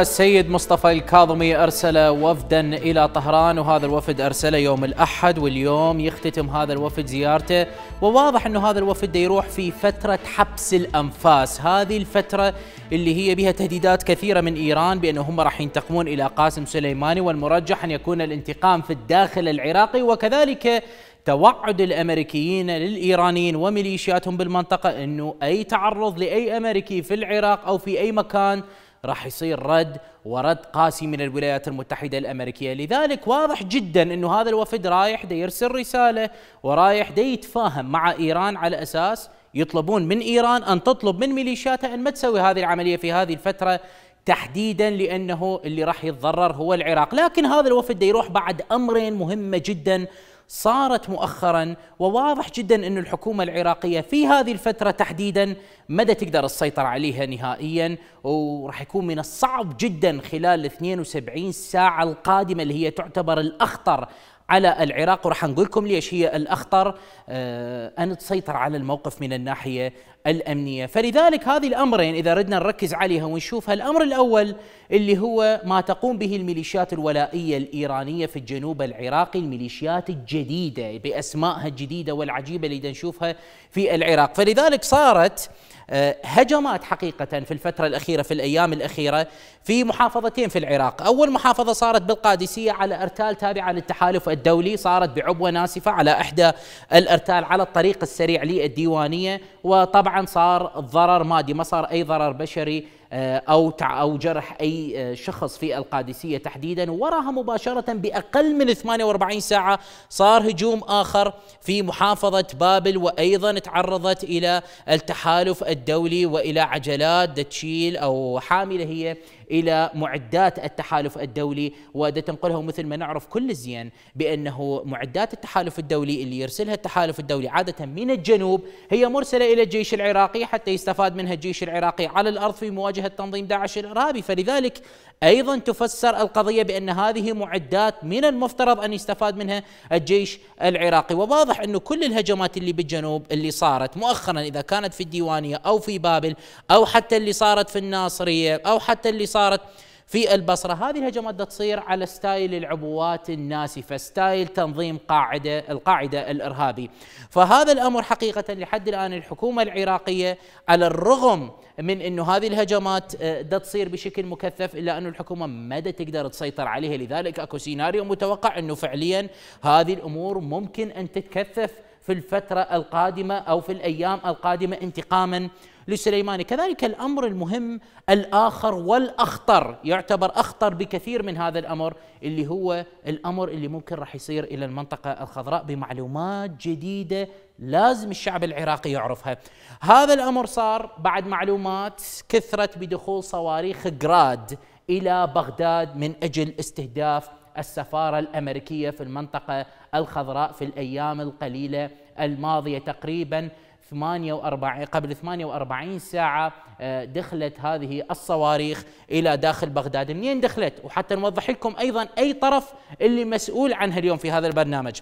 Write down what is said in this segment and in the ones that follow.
السيد مصطفى الكاظمي أرسل وفدا إلى طهران وهذا الوفد أرسله يوم الأحد واليوم يختتم هذا الوفد زيارته وواضح أنه هذا الوفد يروح في فترة حبس الأنفاس هذه الفترة اللي هي بها تهديدات كثيرة من إيران بأنه هم راح ينتقمون إلى قاسم سليماني والمرجح أن يكون الانتقام في الداخل العراقي وكذلك توعد الامريكيين للايرانيين وميليشياتهم بالمنطقه انه اي تعرض لاي امريكي في العراق او في اي مكان راح يصير رد ورد قاسي من الولايات المتحدة الأمريكية لذلك واضح جدا أنه هذا الوفد رايح دي يرسل رسالة ورايح دي يتفاهم مع إيران على أساس يطلبون من إيران أن تطلب من ميليشياتها أن ما تسوي هذه العملية في هذه الفترة تحديدا لأنه اللي راح يتضرر هو العراق لكن هذا الوفد يروح بعد أمرين مهمة جدا صارت مؤخرا وواضح جدا أن الحكومة العراقية في هذه الفترة تحديدا مدى تقدر السيطرة عليها نهائيا وراح يكون من الصعب جدا خلال 72 ساعة القادمة اللي هي تعتبر الأخطر على العراق وراح نقول لكم ليش هي الاخطر آه، ان تسيطر على الموقف من الناحيه الامنيه، فلذلك هذه الامرين اذا ردنا نركز عليها ونشوفها، الامر الاول اللي هو ما تقوم به الميليشيات الولائيه الايرانيه في الجنوب العراقي، الميليشيات الجديده باسمائها الجديده والعجيبه اللي نشوفها في العراق، فلذلك صارت آه، هجمات حقيقة في الفترة الأخيرة في الأيام الأخيرة في محافظتين في العراق أول محافظة صارت بالقادسية على أرتال تابعة للتحالف الدولي صارت بعبوة ناسفة على إحدى الأرتال على الطريق السريع للديوانية وطبعا صار ضرر مادي ما صار أي ضرر بشري آه، او او جرح اي آه، شخص في القادسيه تحديدا وراها مباشره باقل من 48 ساعه صار هجوم اخر في محافظه بابل وايضا تعرضت الى التحالف الدولي والى عجلات تشيل او حامله هي الى معدات التحالف الدولي وتنقله مثل ما نعرف كل الزين بانه معدات التحالف الدولي اللي يرسلها التحالف الدولي عاده من الجنوب هي مرسله الى الجيش العراقي حتى يستفاد منها الجيش العراقي على الارض في مواجهه تنظيم داعش الارهابي فلذلك ايضا تفسر القضيه بان هذه معدات من المفترض ان يستفاد منها الجيش العراقي وواضح انه كل الهجمات اللي بالجنوب اللي صارت مؤخرا اذا كانت في الديوانيه او في بابل او حتى اللي صارت في الناصريه او حتى اللي صارت في البصرة هذه الهجمات تصير على ستايل العبوات الناسفة ستايل تنظيم قاعدة القاعدة الإرهابي فهذا الأمر حقيقة لحد الآن الحكومة العراقية على الرغم من أنه هذه الهجمات آه، تصير بشكل مكثف إلا أن الحكومة ما تقدر تسيطر عليها لذلك أكو سيناريو متوقع أنه فعليا هذه الأمور ممكن أن تتكثف في الفترة القادمة أو في الأيام القادمة انتقاما لسليمان كذلك الأمر المهم الآخر والأخطر يعتبر أخطر بكثير من هذا الأمر اللي هو الأمر اللي ممكن راح يصير إلى المنطقة الخضراء بمعلومات جديدة لازم الشعب العراقي يعرفها هذا الأمر صار بعد معلومات كثرت بدخول صواريخ جراد إلى بغداد من أجل استهداف السفارة الأمريكية في المنطقة الخضراء في الأيام القليلة الماضية تقريبا 48 قبل 48 ساعة آه، دخلت هذه الصواريخ إلى داخل بغداد منين دخلت وحتى نوضح لكم أيضا أي طرف اللي مسؤول عنها اليوم في هذا البرنامج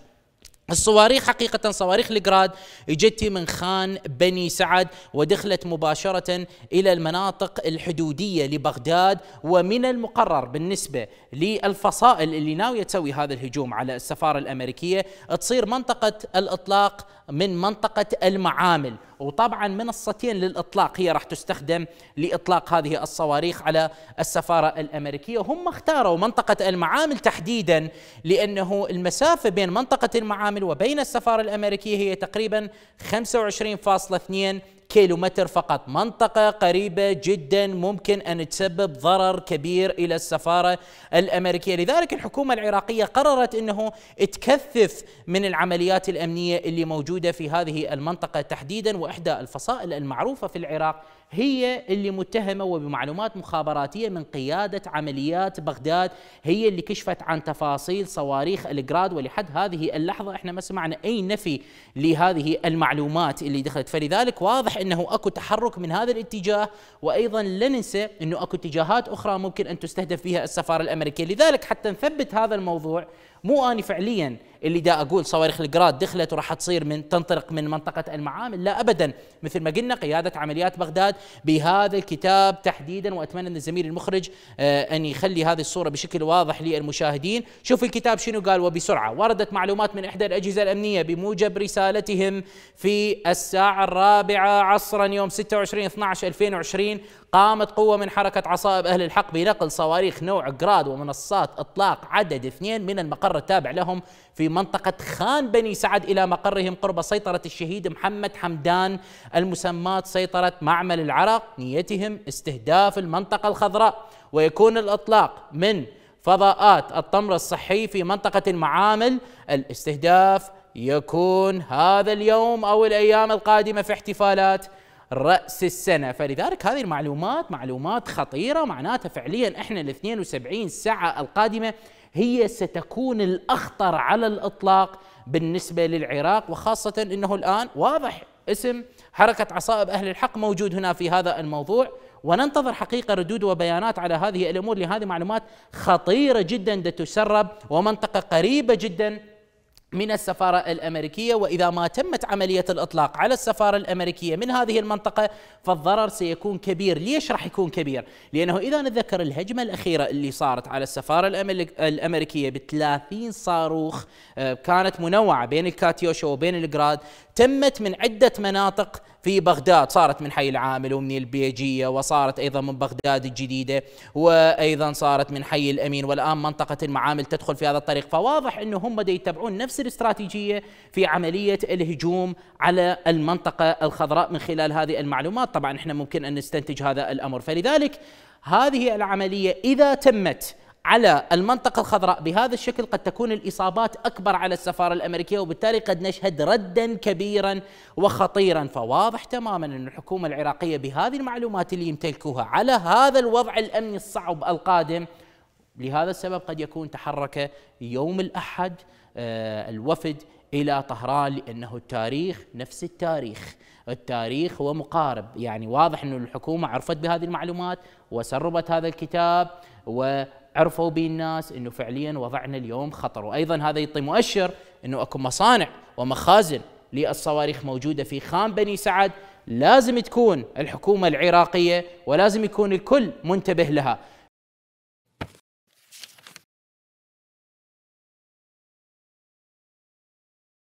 الصواريخ حقيقة صواريخ الجراد اجت من خان بني سعد ودخلت مباشرة إلى المناطق الحدودية لبغداد ومن المقرر بالنسبة للفصائل اللي ناوية تسوي هذا الهجوم على السفارة الأمريكية تصير منطقة الإطلاق من منطقة المعامل وطبعا منصتين للإطلاق هي راح تستخدم لإطلاق هذه الصواريخ على السفارة الأمريكية هم اختاروا منطقة المعامل تحديدا لأنه المسافة بين منطقة المعامل الشامل وبين السفارة الأمريكية هي تقريبا 25.2 كيلومتر فقط منطقة قريبة جدا ممكن أن تسبب ضرر كبير إلى السفارة الأمريكية لذلك الحكومة العراقية قررت أنه تكثف من العمليات الأمنية اللي موجودة في هذه المنطقة تحديدا وإحدى الفصائل المعروفة في العراق هي اللي متهمة وبمعلومات مخابراتية من قيادة عمليات بغداد هي اللي كشفت عن تفاصيل صواريخ الجراد ولحد هذه اللحظة احنا ما سمعنا أي نفي لهذه المعلومات اللي دخلت فلذلك واضح أنه أكو تحرك من هذا الاتجاه وأيضا لا ننسى أنه أكو اتجاهات أخرى ممكن أن تستهدف بها السفارة الأمريكية لذلك حتى نثبت هذا الموضوع مو أنا فعليا اللي دا أقول صواريخ الجراد دخلت وراح تصير من تنطلق من منطقة المعامل لا أبدا مثل ما قلنا قيادة عمليات بغداد بهذا الكتاب تحديدا وأتمنى أن الزميل المخرج آه، أن يخلي هذه الصورة بشكل واضح للمشاهدين شوف الكتاب شنو قال وبسرعة وردت معلومات من إحدى الأجهزة الأمنية بموجب رسالتهم في الساعة الرابعة عصرا يوم 26 12 2020 قامت قوة من حركة عصائب أهل الحق بنقل صواريخ نوع جراد ومنصات إطلاق عدد اثنين من المقر التابع لهم في منطقة خان بني سعد إلى مقرهم قرب سيطرة الشهيد محمد حمدان المسماة سيطرة معمل العرق نيتهم استهداف المنطقة الخضراء ويكون الإطلاق من فضاءات الطمر الصحي في منطقة المعامل الاستهداف يكون هذا اليوم أو الأيام القادمة في احتفالات رأس السنة فلذلك هذه المعلومات معلومات خطيرة معناتها فعليا احنا ال 72 ساعة القادمة هي ستكون الأخطر على الإطلاق بالنسبة للعراق وخاصة أنه الآن واضح اسم حركة عصائب أهل الحق موجود هنا في هذا الموضوع وننتظر حقيقة ردود وبيانات على هذه الأمور لهذه معلومات خطيرة جدا تسرب ومنطقة قريبة جدا من السفارة الأمريكية وإذا ما تمت عملية الإطلاق على السفارة الأمريكية من هذه المنطقة فالضرر سيكون كبير ليش راح يكون كبير؟ لأنه إذا نتذكر الهجمة الأخيرة اللي صارت على السفارة الأمريكية بثلاثين 30 صاروخ آه، كانت منوعة بين الكاتيوشا وبين الجراد تمت من عدة مناطق في بغداد صارت من حي العامل ومن البيجية وصارت أيضا من بغداد الجديدة وأيضا صارت من حي الأمين والآن منطقة المعامل تدخل في هذا الطريق فواضح أنه هم دا يتبعون نفس الاستراتيجية في عملية الهجوم على المنطقة الخضراء من خلال هذه المعلومات طبعا احنا ممكن أن نستنتج هذا الأمر فلذلك هذه العملية إذا تمت على المنطقة الخضراء بهذا الشكل قد تكون الإصابات أكبر على السفارة الأمريكية وبالتالي قد نشهد ردا كبيرا وخطيرا فواضح تماما أن الحكومة العراقية بهذه المعلومات اللي يمتلكوها على هذا الوضع الأمني الصعب القادم لهذا السبب قد يكون تحرك يوم الأحد آه، الوفد الى طهران لانه التاريخ نفس التاريخ، التاريخ هو مقارب، يعني واضح أن الحكومه عرفت بهذه المعلومات وسربت هذا الكتاب و عرفوا به الناس انه فعليا وضعنا اليوم خطر وايضا هذا يعطي مؤشر انه اكو مصانع ومخازن للصواريخ موجوده في خان بني سعد لازم تكون الحكومه العراقيه ولازم يكون الكل منتبه لها